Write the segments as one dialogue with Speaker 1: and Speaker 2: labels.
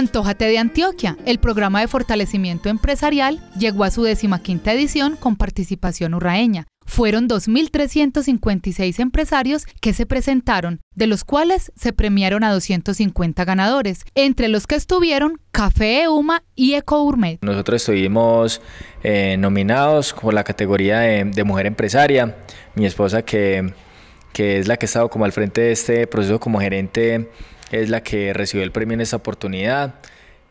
Speaker 1: Antójate de Antioquia, el programa de fortalecimiento empresarial, llegó a su quinta edición con participación urraeña. Fueron 2.356 empresarios que se presentaron, de los cuales se premiaron a 250 ganadores, entre los que estuvieron Café Euma y Eco
Speaker 2: Nosotros estuvimos eh, nominados por la categoría de, mujer empresaria. Mi esposa, que, que es la que ha estado como al frente de este proceso como gerente es la que recibió el premio en esta oportunidad.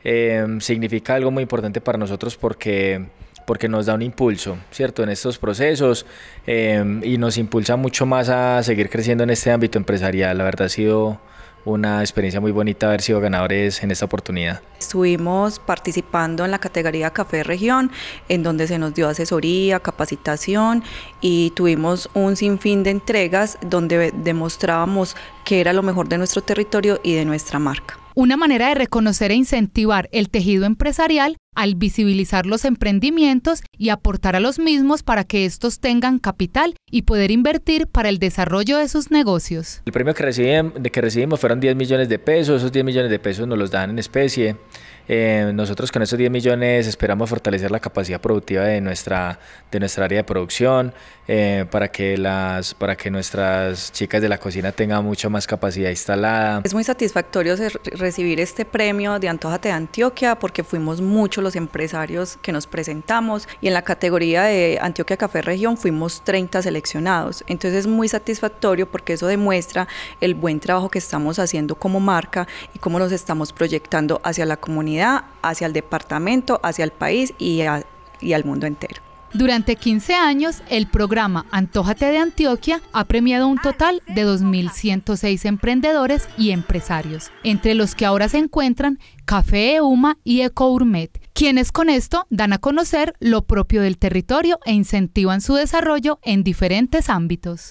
Speaker 2: Eh, significa algo muy importante para nosotros porque, porque nos da un impulso, ¿cierto? En estos procesos eh, y nos impulsa mucho más a seguir creciendo en este ámbito empresarial. La verdad ha sido una experiencia muy bonita haber sido ganadores en esta oportunidad.
Speaker 3: Estuvimos participando en la categoría Café Región, en donde se nos dio asesoría, capacitación y tuvimos un sinfín de entregas donde demostrábamos que era lo mejor de nuestro territorio y de nuestra marca.
Speaker 1: Una manera de reconocer e incentivar el tejido empresarial al visibilizar los emprendimientos y aportar a los mismos para que estos tengan capital y poder invertir para el desarrollo de sus negocios.
Speaker 2: El premio que, recibimos, fueron 10 millones de pesos, esos 10 millones de pesos nos los dan en especie. Eh, nosotros con esos 10 millones esperamos fortalecer la capacidad productiva de nuestra, de nuestra área de producción eh, para, que las, para que nuestras chicas de la cocina tengan mucha más capacidad instalada. Es muy satisfactorio
Speaker 3: recibir este premio de Antojate de Antioquia porque fuimos mucho los empresarios que nos presentamos y en la categoría de Antioquia Café Región fuimos 30 seleccionados. Entonces es muy satisfactorio porque eso demuestra el buen trabajo que estamos haciendo como marca y cómo nos estamos proyectando hacia la comunidad, hacia el departamento, hacia el país y al mundo entero.
Speaker 1: Durante 15 años, el programa Antójate de Antioquia ha premiado un total de 2.106 emprendedores y empresarios, entre los que ahora se encuentran Café Euma y Eco quienes con esto dan a conocer lo propio del territorio e incentivan su desarrollo en diferentes ámbitos.